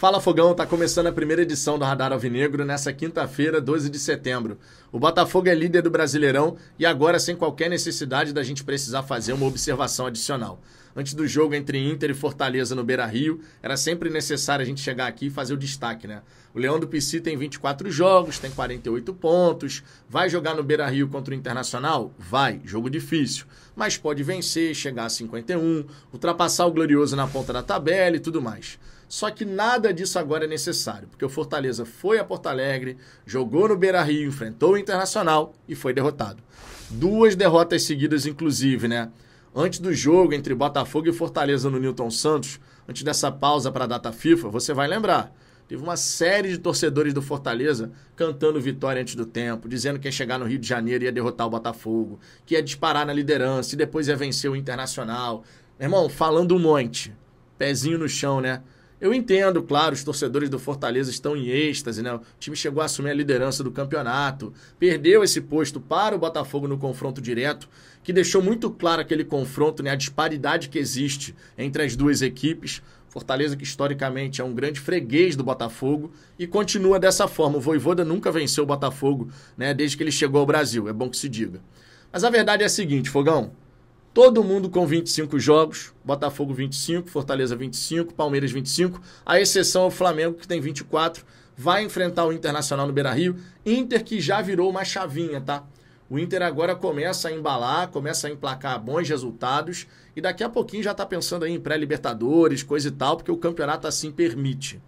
Fala Fogão, tá começando a primeira edição do Radar Alvinegro nessa quinta-feira, 12 de setembro. O Botafogo é líder do Brasileirão e agora sem qualquer necessidade da gente precisar fazer uma observação adicional. Antes do jogo entre Inter e Fortaleza no Beira-Rio, era sempre necessário a gente chegar aqui e fazer o destaque, né? O Leão do Pici tem 24 jogos, tem 48 pontos, vai jogar no Beira-Rio contra o Internacional? Vai, jogo difícil, mas pode vencer, chegar a 51, ultrapassar o Glorioso na ponta da tabela e tudo mais. Só que nada disso agora é necessário, porque o Fortaleza foi a Porto Alegre, jogou no Beira Rio, enfrentou o Internacional e foi derrotado. Duas derrotas seguidas, inclusive, né? Antes do jogo entre Botafogo e Fortaleza no Newton Santos, antes dessa pausa para a data FIFA, você vai lembrar. Teve uma série de torcedores do Fortaleza cantando vitória antes do tempo, dizendo que ia chegar no Rio de Janeiro e ia derrotar o Botafogo, que ia disparar na liderança e depois ia vencer o Internacional. Irmão, falando um monte. Pezinho no chão, né? Eu entendo, claro, os torcedores do Fortaleza estão em êxtase, né? O time chegou a assumir a liderança do campeonato, perdeu esse posto para o Botafogo no confronto direto, que deixou muito claro aquele confronto, né? A disparidade que existe entre as duas equipes. Fortaleza, que historicamente é um grande freguês do Botafogo, e continua dessa forma. O Voivoda nunca venceu o Botafogo, né? Desde que ele chegou ao Brasil, é bom que se diga. Mas a verdade é a seguinte, Fogão. Todo mundo com 25 jogos, Botafogo 25, Fortaleza 25, Palmeiras 25, a exceção é o Flamengo que tem 24, vai enfrentar o Internacional no Beira-Rio, Inter que já virou uma chavinha, tá? O Inter agora começa a embalar, começa a emplacar bons resultados e daqui a pouquinho já tá pensando em pré-libertadores, coisa e tal, porque o campeonato assim permite.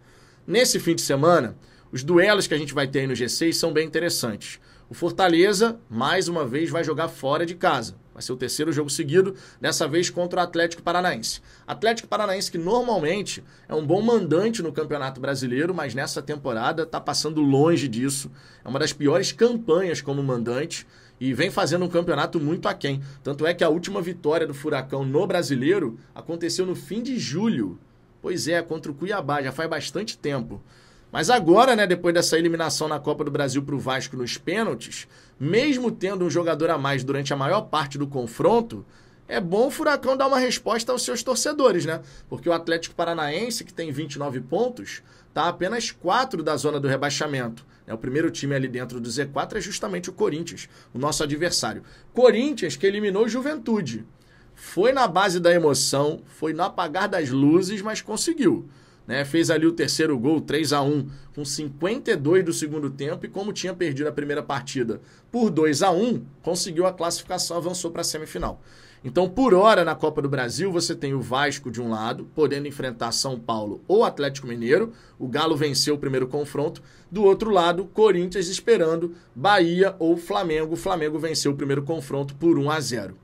Nesse fim de semana, os duelos que a gente vai ter aí no G6 são bem interessantes. O Fortaleza, mais uma vez, vai jogar fora de casa. Vai ser o terceiro jogo seguido, dessa vez contra o Atlético Paranaense. Atlético Paranaense, que normalmente é um bom mandante no Campeonato Brasileiro, mas nessa temporada está passando longe disso. É uma das piores campanhas como mandante e vem fazendo um campeonato muito aquém. Tanto é que a última vitória do Furacão no Brasileiro aconteceu no fim de julho. Pois é, contra o Cuiabá, já faz bastante tempo. Mas agora, né, depois dessa eliminação na Copa do Brasil para o Vasco nos pênaltis, mesmo tendo um jogador a mais durante a maior parte do confronto, é bom o Furacão dar uma resposta aos seus torcedores, né? Porque o Atlético Paranaense, que tem 29 pontos, está apenas 4 da zona do rebaixamento. Né? O primeiro time ali dentro do Z4 é justamente o Corinthians, o nosso adversário. Corinthians que eliminou Juventude. Foi na base da emoção, foi no apagar das luzes, mas conseguiu né? Fez ali o terceiro gol, 3 a 1 com 52 do segundo tempo e como tinha perdido a primeira partida por 2 a 1 conseguiu a classificação, avançou para a semifinal. Então, por hora na Copa do Brasil, você tem o Vasco de um lado, podendo enfrentar São Paulo ou Atlético Mineiro. O Galo venceu o primeiro confronto. Do outro lado, Corinthians esperando Bahia ou Flamengo. O Flamengo venceu o primeiro confronto por 1 a 0.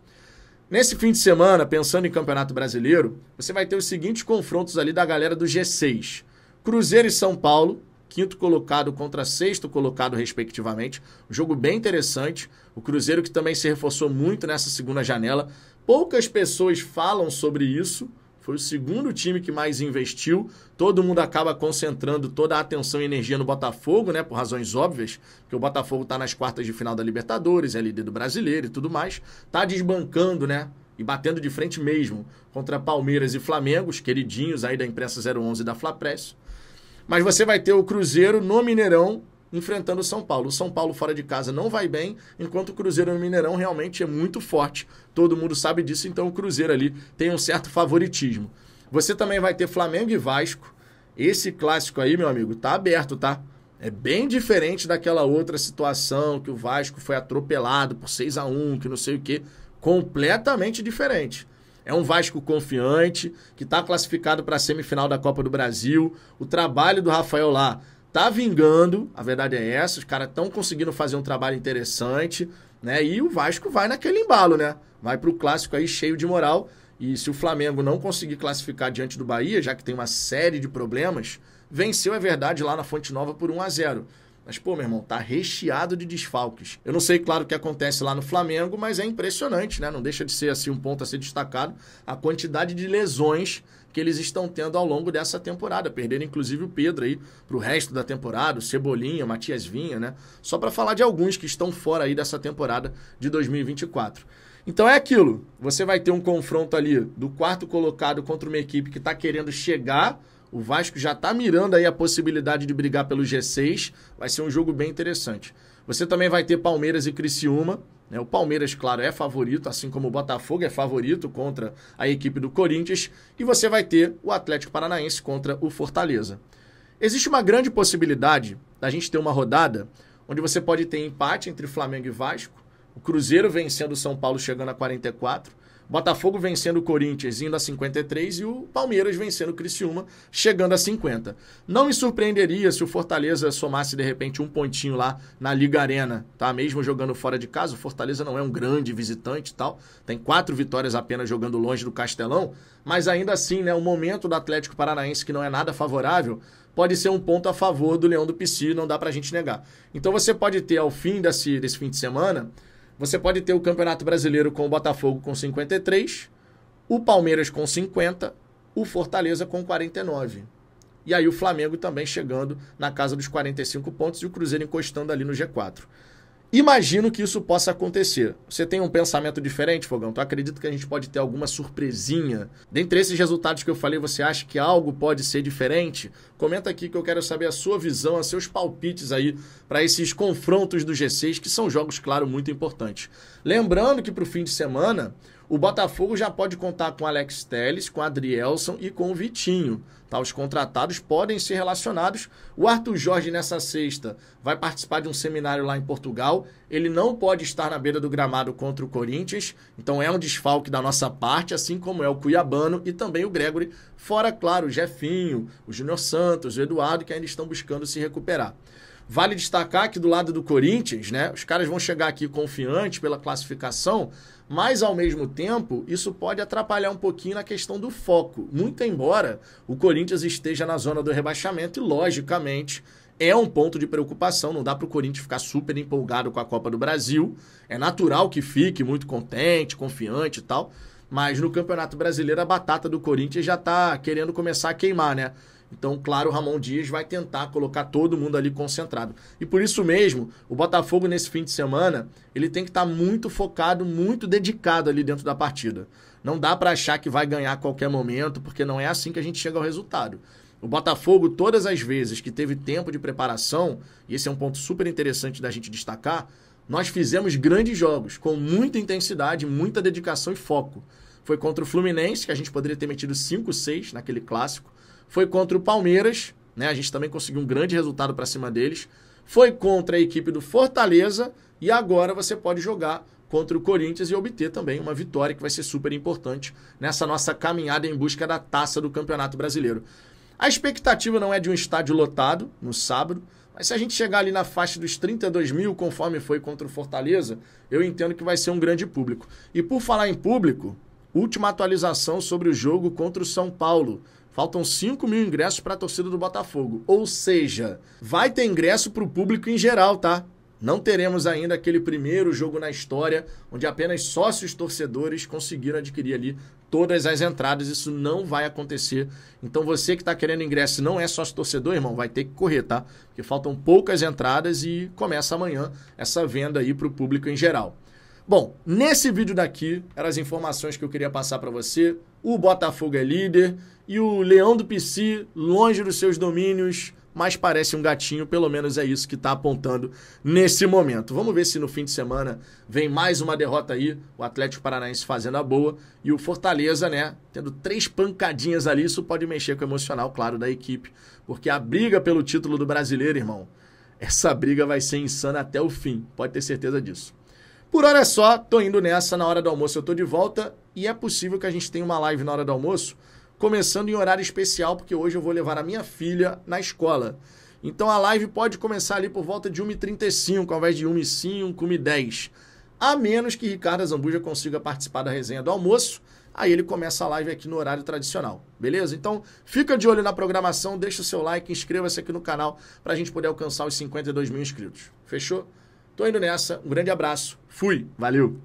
Nesse fim de semana, pensando em Campeonato Brasileiro, você vai ter os seguintes confrontos ali da galera do G6. Cruzeiro e São Paulo, quinto colocado contra sexto colocado, respectivamente. Um jogo bem interessante. O Cruzeiro que também se reforçou muito nessa segunda janela. Poucas pessoas falam sobre isso, foi o segundo time que mais investiu. Todo mundo acaba concentrando toda a atenção e energia no Botafogo, né? Por razões óbvias, que o Botafogo está nas quartas de final da Libertadores, é líder do brasileiro e tudo mais. Tá desbancando, né? E batendo de frente mesmo contra Palmeiras e Flamengo, os queridinhos aí da imprensa 011 da Flapress. Mas você vai ter o Cruzeiro no Mineirão enfrentando o São Paulo. O São Paulo fora de casa não vai bem, enquanto o Cruzeiro no Mineirão realmente é muito forte. Todo mundo sabe disso, então o Cruzeiro ali tem um certo favoritismo. Você também vai ter Flamengo e Vasco. Esse clássico aí, meu amigo, tá aberto, tá? É bem diferente daquela outra situação que o Vasco foi atropelado por 6 a 1 que não sei o quê. Completamente diferente. É um Vasco confiante, que está classificado para a semifinal da Copa do Brasil. O trabalho do Rafael lá tá vingando, a verdade é essa, os caras estão conseguindo fazer um trabalho interessante, né? E o Vasco vai naquele embalo, né? Vai pro clássico aí cheio de moral. E se o Flamengo não conseguir classificar diante do Bahia, já que tem uma série de problemas, venceu, é verdade, lá na Fonte Nova por 1 a 0 mas, pô, meu irmão, tá recheado de desfalques. Eu não sei, claro, o que acontece lá no Flamengo, mas é impressionante, né? Não deixa de ser assim um ponto a ser destacado a quantidade de lesões que eles estão tendo ao longo dessa temporada. Perderam, inclusive, o Pedro aí pro resto da temporada, o Cebolinha, o Matias Vinha, né? Só para falar de alguns que estão fora aí dessa temporada de 2024. Então é aquilo. Você vai ter um confronto ali do quarto colocado contra uma equipe que está querendo chegar o Vasco já está mirando aí a possibilidade de brigar pelo G6. Vai ser um jogo bem interessante. Você também vai ter Palmeiras e Criciúma. Né? O Palmeiras, claro, é favorito, assim como o Botafogo é favorito contra a equipe do Corinthians. E você vai ter o Atlético Paranaense contra o Fortaleza. Existe uma grande possibilidade da gente ter uma rodada onde você pode ter empate entre Flamengo e Vasco. O Cruzeiro vencendo o São Paulo chegando a 44. Botafogo vencendo o Corinthians, indo a 53 e o Palmeiras vencendo o Criciúma, chegando a 50. Não me surpreenderia se o Fortaleza somasse de repente um pontinho lá na Liga Arena, tá? Mesmo jogando fora de casa, o Fortaleza não é um grande visitante e tal. Tem quatro vitórias apenas jogando longe do Castelão, mas ainda assim, né, o momento do Atlético Paranaense que não é nada favorável, pode ser um ponto a favor do Leão do Pici, não dá pra gente negar. Então você pode ter ao fim desse, desse fim de semana você pode ter o Campeonato Brasileiro com o Botafogo com 53, o Palmeiras com 50, o Fortaleza com 49. E aí o Flamengo também chegando na casa dos 45 pontos e o Cruzeiro encostando ali no G4. Imagino que isso possa acontecer. Você tem um pensamento diferente, Fogão? Tu acredita que a gente pode ter alguma surpresinha? Dentre esses resultados que eu falei, você acha que algo pode ser diferente? Comenta aqui que eu quero saber a sua visão, os seus palpites aí para esses confrontos do G6, que são jogos, claro, muito importantes. Lembrando que para o fim de semana, o Botafogo já pode contar com Alex Telles, com Adrielson e com o Vitinho. Tá? Os contratados podem ser relacionados. O Arthur Jorge, nessa sexta, vai participar de um seminário lá em Portugal. Ele não pode estar na beira do gramado contra o Corinthians, então é um desfalque da nossa parte, assim como é o Cuiabano e também o Gregory. Fora, claro, o Jefinho, o Júnior Santos, o Eduardo, que ainda estão buscando se recuperar. Vale destacar que do lado do Corinthians, né, os caras vão chegar aqui confiantes pela classificação, mas ao mesmo tempo isso pode atrapalhar um pouquinho na questão do foco. Muito embora o Corinthians esteja na zona do rebaixamento e, logicamente, é um ponto de preocupação. Não dá para o Corinthians ficar super empolgado com a Copa do Brasil. É natural que fique muito contente, confiante e tal. Mas no Campeonato Brasileiro, a batata do Corinthians já está querendo começar a queimar, né? Então, claro, o Ramon Dias vai tentar colocar todo mundo ali concentrado. E por isso mesmo, o Botafogo nesse fim de semana, ele tem que estar tá muito focado, muito dedicado ali dentro da partida. Não dá para achar que vai ganhar a qualquer momento, porque não é assim que a gente chega ao resultado. O Botafogo, todas as vezes que teve tempo de preparação, e esse é um ponto super interessante da gente destacar, nós fizemos grandes jogos, com muita intensidade, muita dedicação e foco. Foi contra o Fluminense, que a gente poderia ter metido 5, 6 naquele clássico. Foi contra o Palmeiras, né? A gente também conseguiu um grande resultado para cima deles. Foi contra a equipe do Fortaleza e agora você pode jogar contra o Corinthians e obter também uma vitória que vai ser super importante nessa nossa caminhada em busca da taça do Campeonato Brasileiro. A expectativa não é de um estádio lotado no sábado, mas se a gente chegar ali na faixa dos 32 mil, conforme foi contra o Fortaleza, eu entendo que vai ser um grande público. E por falar em público, última atualização sobre o jogo contra o São Paulo. Faltam 5 mil ingressos para a torcida do Botafogo. Ou seja, vai ter ingresso para o público em geral, tá? Não teremos ainda aquele primeiro jogo na história onde apenas sócios torcedores conseguiram adquirir ali todas as entradas. Isso não vai acontecer. Então você que está querendo ingresso não é sócio torcedor, irmão, vai ter que correr, tá? Porque faltam poucas entradas e começa amanhã essa venda aí para o público em geral. Bom, nesse vídeo daqui eram as informações que eu queria passar para você. O Botafogo é líder e o Leão do PC, longe dos seus domínios, mas parece um gatinho, pelo menos é isso que está apontando nesse momento. Vamos ver se no fim de semana vem mais uma derrota aí, o Atlético Paranaense fazendo a boa e o Fortaleza, né, tendo três pancadinhas ali, isso pode mexer com o emocional, claro, da equipe, porque a briga pelo título do brasileiro, irmão, essa briga vai ser insana até o fim, pode ter certeza disso. Por hora é só, tô indo nessa, na hora do almoço eu tô de volta e é possível que a gente tenha uma live na hora do almoço, começando em horário especial, porque hoje eu vou levar a minha filha na escola. Então a live pode começar ali por volta de 1h35, ao invés de 1h05, 1h10. A menos que Ricardo Zambuja consiga participar da resenha do almoço, aí ele começa a live aqui no horário tradicional, beleza? Então fica de olho na programação, deixa o seu like, inscreva-se aqui no canal para a gente poder alcançar os 52 mil inscritos. Fechou? Tô indo nessa. Um grande abraço. Fui. Valeu.